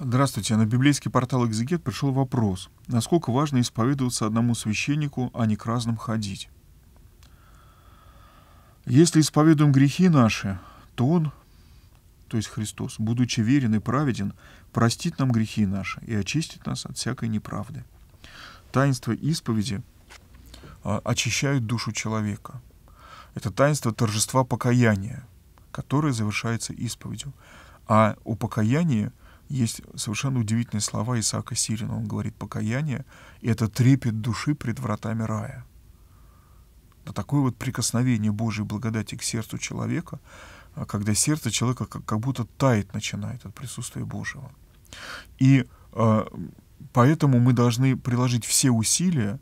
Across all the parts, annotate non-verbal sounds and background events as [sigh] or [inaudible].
Здравствуйте. На библейский портал «Экзегет» пришел вопрос. Насколько важно исповедоваться одному священнику, а не к разным ходить? Если исповедуем грехи наши, то Он, то есть Христос, будучи верен и праведен, простит нам грехи наши и очистит нас от всякой неправды. Таинство исповеди а, очищает душу человека. Это таинство торжества покаяния, которое завершается исповедью. А у покаяния есть совершенно удивительные слова Исаака Сирина. Он говорит, покаяние — это трепет души пред вратами рая. Да такое вот прикосновение Божьей благодати к сердцу человека, а когда сердце человека как, будто тает начинает от присутствия Божьего. И э, поэтому мы должны приложить все усилия,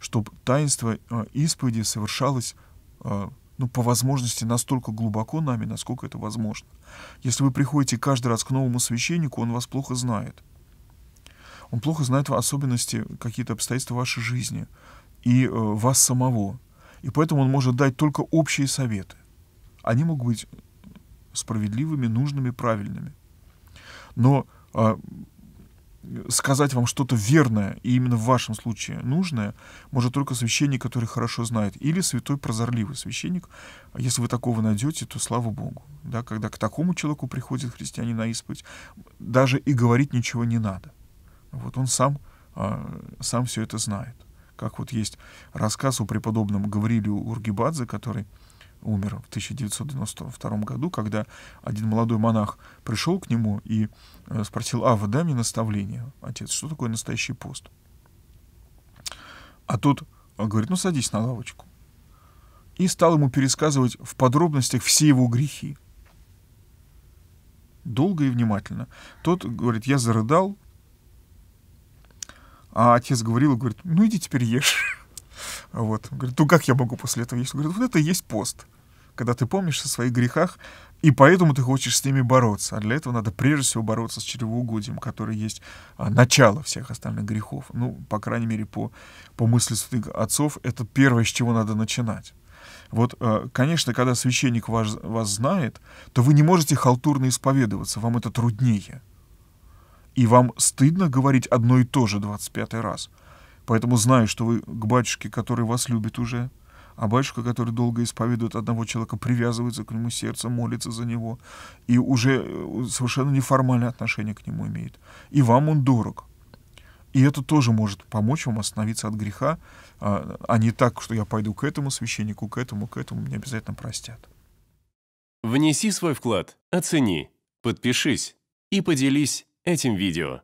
чтобы таинство э, исповеди совершалось э, ну, по возможности настолько глубоко нами, насколько это возможно. Если вы приходите каждый раз к новому священнику, он вас плохо знает. Он плохо знает в особенности какие-то обстоятельства вашей жизни и э, вас самого. И поэтому он может дать только общие советы. Они могут быть справедливыми, нужными, правильными. Но э, сказать вам что-то верное, и именно в вашем случае нужное, может только священник, который хорошо знает, или святой прозорливый священник. А если вы такого найдете, то слава Богу. Да, когда к такому человеку приходит христианин на исповедь, даже и говорить ничего не надо. Вот он сам, а, сам все это знает. Как вот есть рассказ о преподобном Гаврилю Ургибадзе, который умер в 1992 году, когда один молодой монах пришел к нему и э, спросил, «Ава, дай мне наставление, отец, что такое настоящий пост?» А тот э, говорит, «Ну, садись на лавочку». И стал ему пересказывать в подробностях все его грехи. Долго и внимательно. Тот говорит, «Я зарыдал», а отец говорил, говорит, «Ну, иди теперь ешь». [laughs] Вот. Говорит, ну как я могу после этого есть? говорит, вот это и есть пост когда ты помнишь о своих грехах, и поэтому ты хочешь с ними бороться. А для этого надо прежде всего бороться с чревоугодием, который есть а, начало всех остальных грехов. Ну, по крайней мере, по, по мысли святых отцов, это первое, с чего надо начинать. Вот, а, конечно, когда священник вас, вас знает, то вы не можете халтурно исповедоваться, вам это труднее. И вам стыдно говорить одно и то же 25 раз. Поэтому знаю, что вы к батюшке, который вас любит уже, а батюшка, который долго исповедует одного человека, привязывается к нему сердце, молится за него, и уже э, совершенно неформальное отношение к нему имеет. И вам он дорог. И это тоже может помочь вам остановиться от греха, а, а не так, что я пойду к этому священнику, к этому, к этому, мне обязательно простят. Внеси свой вклад, оцени, подпишись и поделись этим видео.